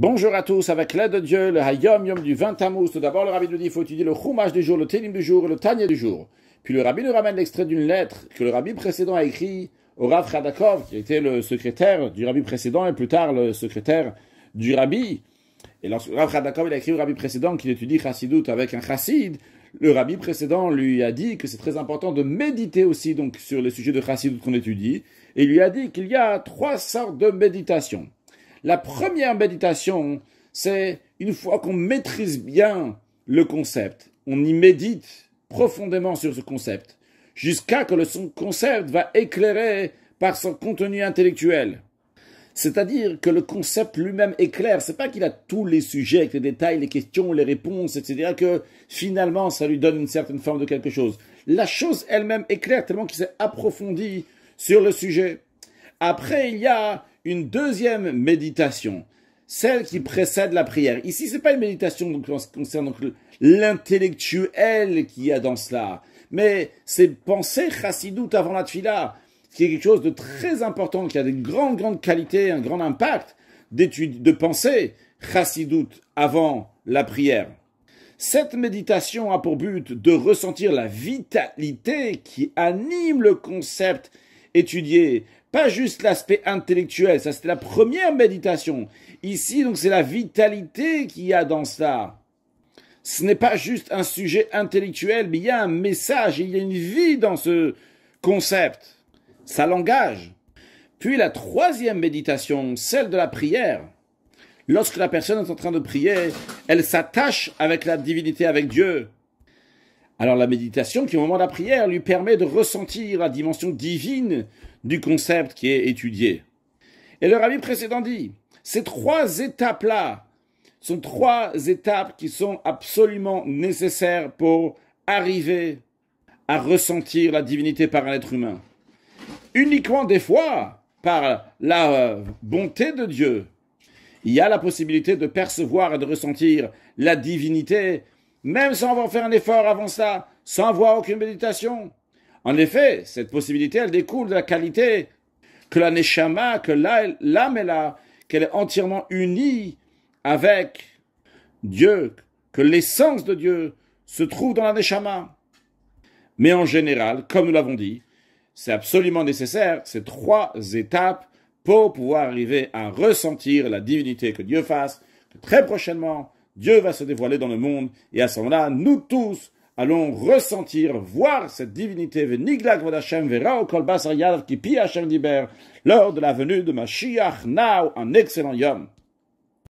Bonjour à tous, avec l'aide de Dieu, le Hayom Yom du 20 Tammuz. Tout d'abord, le rabbi nous dit, qu'il faut étudier le Chumash du jour, le Télim du jour le Tanya du jour. Puis le rabbi nous ramène l'extrait d'une lettre que le rabbi précédent a écrit au Rav Khadakov, qui était le secrétaire du rabbi précédent et plus tard le secrétaire du rabbi. Et lorsque Rav Khadakov, a écrit au rabbi précédent qu'il étudie Chassidut avec un Chassid, le rabbi précédent lui a dit que c'est très important de méditer aussi donc sur les sujets de Chassidut qu'on étudie. Et il lui a dit qu'il y a trois sortes de méditations. La première méditation, c'est une fois qu'on maîtrise bien le concept, on y médite profondément sur ce concept, jusqu'à que le son concept va éclairer par son contenu intellectuel. C'est-à-dire que le concept lui-même éclaire. clair. C'est pas qu'il a tous les sujets, les détails, les questions, les réponses, etc. Que finalement, ça lui donne une certaine forme de quelque chose. La chose elle-même éclaire tellement qu'il s'est approfondi sur le sujet. Après, il y a une deuxième méditation, celle qui précède la prière. Ici, ce n'est pas une méditation donc, en ce qui concerne l'intellectuel qu'il y a dans cela, mais c'est penser chassidoute avant la tfila, qui est quelque chose de très important, qui a de grandes, grandes qualités, un grand impact d'étude, de pensée chassidoute avant la prière. Cette méditation a pour but de ressentir la vitalité qui anime le concept étudier pas juste l'aspect intellectuel, ça c'était la première méditation. Ici, donc, c'est la vitalité qu'il y a dans ça. Ce n'est pas juste un sujet intellectuel, mais il y a un message, il y a une vie dans ce concept. Ça l'engage. Puis la troisième méditation, celle de la prière. Lorsque la personne est en train de prier, elle s'attache avec la divinité, avec Dieu. Alors la méditation qui au moment de la prière lui permet de ressentir la dimension divine du concept qui est étudié. Et le avis précédent dit, ces trois étapes-là sont trois étapes qui sont absolument nécessaires pour arriver à ressentir la divinité par un être humain. Uniquement des fois, par la euh, bonté de Dieu, il y a la possibilité de percevoir et de ressentir la divinité même sans avoir fait un effort avant ça, sans avoir aucune méditation. En effet, cette possibilité, elle découle de la qualité que la neshama, que l'âme est là, qu'elle est entièrement unie avec Dieu, que l'essence de Dieu se trouve dans la neshama. Mais en général, comme nous l'avons dit, c'est absolument nécessaire ces trois étapes pour pouvoir arriver à ressentir la divinité que Dieu fasse, très prochainement, Dieu va se dévoiler dans le monde et à ce moment-là, nous tous allons ressentir, voir cette divinité, lors de la venue de Mashiach Now, un excellent Yom.